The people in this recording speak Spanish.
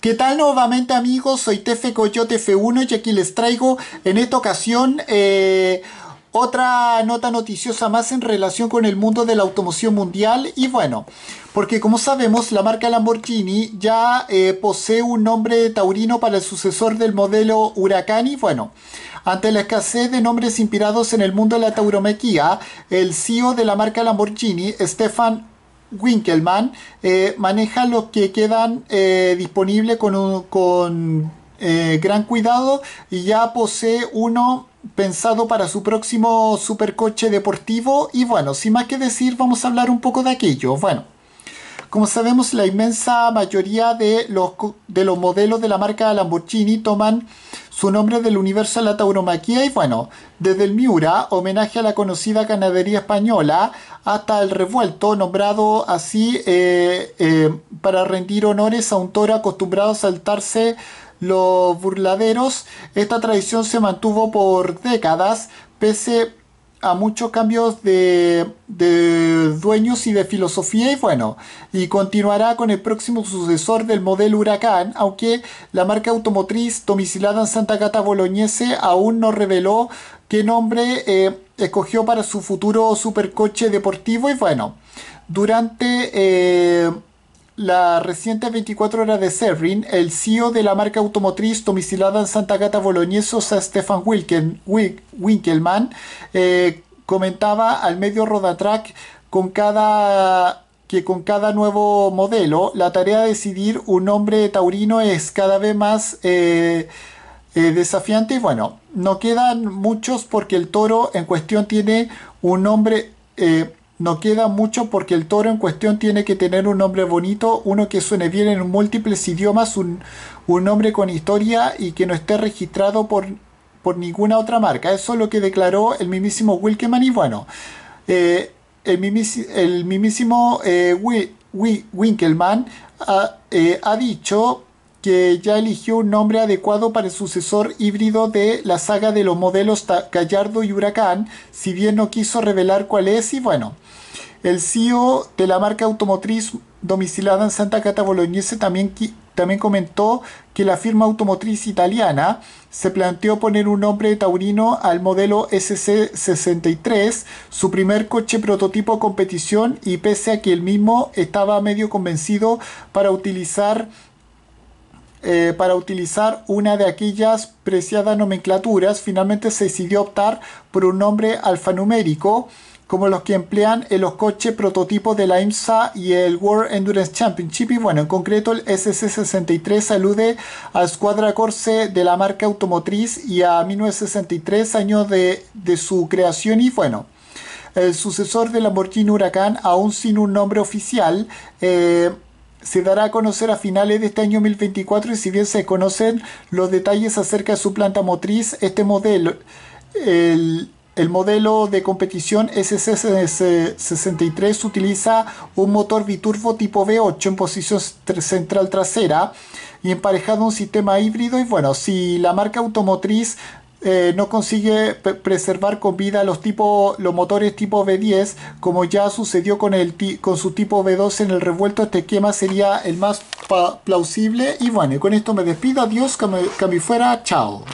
¿Qué tal nuevamente amigos? Soy Tefe Coyote F1 y aquí les traigo en esta ocasión eh, otra nota noticiosa más en relación con el mundo de la automoción mundial y bueno, porque como sabemos la marca Lamborghini ya eh, posee un nombre taurino para el sucesor del modelo Huracán y bueno, ante la escasez de nombres inspirados en el mundo de la tauromequía, el CEO de la marca Lamborghini, Stefan Winkelmann eh, maneja los que quedan eh, disponibles con, un, con eh, gran cuidado y ya posee uno pensado para su próximo supercoche deportivo y bueno, sin más que decir vamos a hablar un poco de aquello. Bueno. Como sabemos, la inmensa mayoría de los, de los modelos de la marca Lamborghini toman su nombre del universo de la tauromaquia y bueno, desde el Miura, homenaje a la conocida ganadería española, hasta el revuelto, nombrado así eh, eh, para rendir honores a un toro acostumbrado a saltarse los burladeros. Esta tradición se mantuvo por décadas, pese a muchos cambios de, dueños y de filosofía y bueno, y continuará con el próximo sucesor del modelo Huracán, aunque la marca automotriz domicilada en Santa Cata Boloñese aún no reveló qué nombre eh, escogió para su futuro supercoche deportivo y bueno, durante... Eh, la reciente 24 horas de Severin, el CEO de la marca automotriz domicilada en Santa Gata Bolognese, Stefan Wilken, Winkelmann, eh, comentaba al medio Rodatrack con cada que con cada nuevo modelo la tarea de decidir un nombre taurino es cada vez más eh, eh, desafiante y bueno, no quedan muchos porque el toro en cuestión tiene un nombre no queda mucho porque el toro en cuestión tiene que tener un nombre bonito, uno que suene bien en múltiples idiomas, un, nombre con historia y que no esté registrado por, por, ninguna otra marca. Eso es lo que declaró el mismísimo Wilkeman y bueno, eh, el, mimísimo mismísimo eh, Winkelman ha, eh, ha dicho que ya eligió un nombre adecuado para el sucesor híbrido de la saga de los modelos Gallardo y Huracán, si bien no quiso revelar cuál es y bueno. El CEO de la marca automotriz domicilada en Santa Cata Bolognese también, también comentó que la firma automotriz italiana se planteó poner un nombre taurino al modelo SC63, su primer coche prototipo competición y pese a que el mismo estaba medio convencido para utilizar eh, para utilizar una de aquellas preciadas nomenclaturas, finalmente se decidió optar por un nombre alfanumérico como los que emplean en los coches prototipos de la IMSA y el World Endurance Championship. Y bueno, en concreto el SC63 alude a Escuadra Corse de la marca automotriz y a 1963, año de, su creación. Y bueno, el sucesor del Lamborghini Huracán, aún sin un nombre oficial, eh, se dará a conocer a finales de este año 2024 y si bien se conocen los detalles acerca de su planta motriz, este modelo, el, el modelo de competición SC63 utiliza un motor biturbo tipo V8 en posición central trasera y emparejado a un sistema híbrido y bueno, si la marca automotriz eh, no consigue preservar con vida los, tipo, los motores tipo b 10 como ya sucedió con, el con su tipo b 12 en el revuelto, este esquema sería el más plausible. Y bueno, con esto me despido, adiós, que me, que me fuera, chao.